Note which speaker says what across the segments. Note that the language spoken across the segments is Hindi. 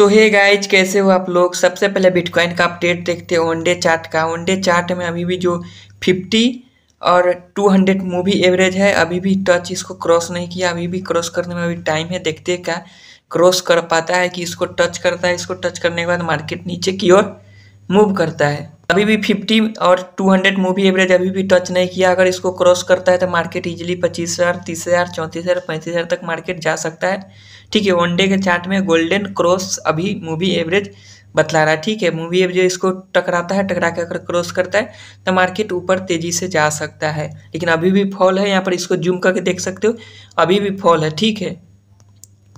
Speaker 1: तो हे गाइज कैसे हो आप लोग सबसे पहले बिटकॉइन का अपडेट देखते हैं वनडे चार्ट का वनडे चार्ट में अभी भी जो 50 और 200 मूवी एवरेज है अभी भी टच इसको क्रॉस नहीं किया अभी भी क्रॉस करने में अभी टाइम है देखते हैं क्या क्रॉस कर पाता है कि इसको टच करता है इसको टच करने के बाद मार्केट नीचे की ओर मूव करता है अभी भी 50 और 200 मूवी एवरेज अभी भी टच नहीं किया अगर इसको क्रॉस करता है तो मार्केट इजीली पच्चीस हज़ार तीस हज़ार चौंतीस हज़ार पैंतीस हज़ार तक मार्केट जा सकता है ठीक है वनडे के चार्ट में गोल्डन क्रॉस अभी मूवी एवरेज बतला रहा है ठीक है मूवी एवरेज इसको टकराता है टकरा के अगर क्रॉस करता है तो मार्केट ऊपर तेज़ी से जा सकता है लेकिन अभी भी फॉल है यहाँ पर इसको जूम करके देख सकते हो अभी भी फॉल है ठीक है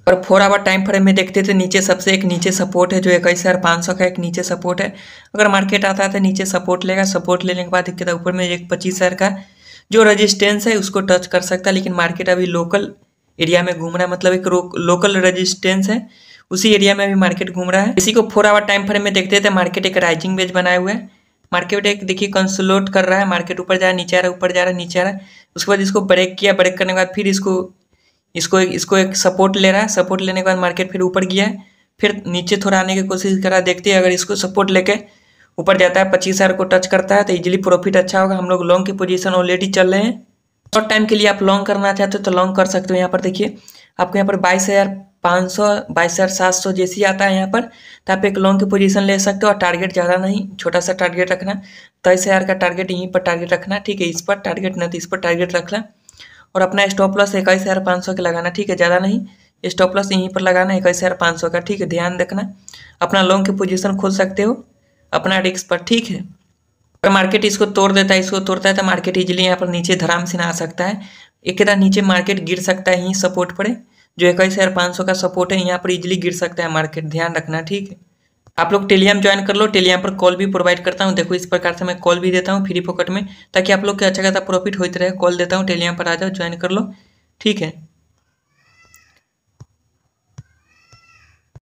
Speaker 1: और फोर आवर टाइम फ्रेम में देखते तो नीचे सबसे एक नीचे सपोर्ट है जो इक्कीस हज़ार पाँच सौ का एक नीचे सपोर्ट है अगर मार्केट आता है तो नीचे सपोर्ट लेगा सपोर्ट लेने के बाद एक ऊपर में एक पच्चीस हज़ार का जो रजिस्टेंस है उसको टच कर सकता है लेकिन मार्केट अभी लोकल एरिया में घूम रहा है मतलब एक लोकल रजिस्टेंस है उसी एरिया में अभी मार्केट घूम रहा है इसी को फोर आवर टाइम फ्रेम में देखते थे मार्केट एक राइजिंग बेज बनाए हुए हैं मार्केट एक देखिए कंसोलोट कर रहा है मार्केट ऊपर जा रहा है नीचे आ रहा है ऊपर जा रहा है नीचे आ रहा है उसके बाद इसको ब्रेक किया ब्रेक करने के बाद फिर इसको इसको एक इसको एक सपोर्ट ले रहा है सपोर्ट लेने के बाद मार्केट फिर ऊपर गया है फिर नीचे थोड़ा आने की कोशिश कर रहा है देखते हैं अगर इसको सपोर्ट लेके ऊपर जाता है पच्चीस हज़ार को टच करता है तो इजीली प्रॉफिट अच्छा होगा हम लोग लॉन्ग की पोजीशन ऑलरेडी चल रहे हैं शॉर्ट टाइम के लिए आप लॉन्ग करना चाहते हो तो लॉन्ग कर सकते हो यहाँ पर देखिए आपको यहाँ पर बाईस हज़ार पाँच सौ बाईस हज़ार सात सौ जैसे आता है यहाँ पर तो आप एक लॉन्ग की पोजीशन ले सकते हो और टारगेट ज़्यादा नहीं छोटा सा टारगेट रखना तेईस हज़ार का टारगेट यहीं पर टारगेट रखना ठीक है इस पर टारगेट नहीं तो इस पर टारगेट रखना और अपना स्टॉप लॉस इक्कीस हज़ार पाँच सौ का लगाना ठीक है ज़्यादा नहीं स्टॉप लॉस यहीं पर लगाना है इक्कीस हज़ार पाँच सौ का ठीक है ध्यान रखना अपना लॉन्ग की पोजीशन खोल सकते हो अपना रिक्स पर ठीक है अगर मार्केट इसको तोड़ देता है इसको तोड़ता है तो मार्केट इजिली यहाँ पर नीचे धराम से ना आ सकता है एक नीचे मार्केट गिर सकता है यहीं सपोर्ट पड़े जो इक्कीस हज़ार पाँच सौ का सपोर्ट है यहाँ पर इजिली गिर सकता है मार्केट ध्यान रखना ठीक है आप लोग टेलीग्राम ज्वाइन कर लो टेलीग्राम पर कॉल भी प्रोवाइड करता हूँ देखो इस प्रकार से मैं कॉल भी देता हूँ फ्री पॉकेट में ताकि आप लोग के अच्छा खासा प्रॉफिट होते रहे कॉल देता हूँ टेलीग्राम पर आ जाओ ज्वाइन कर लो ठीक है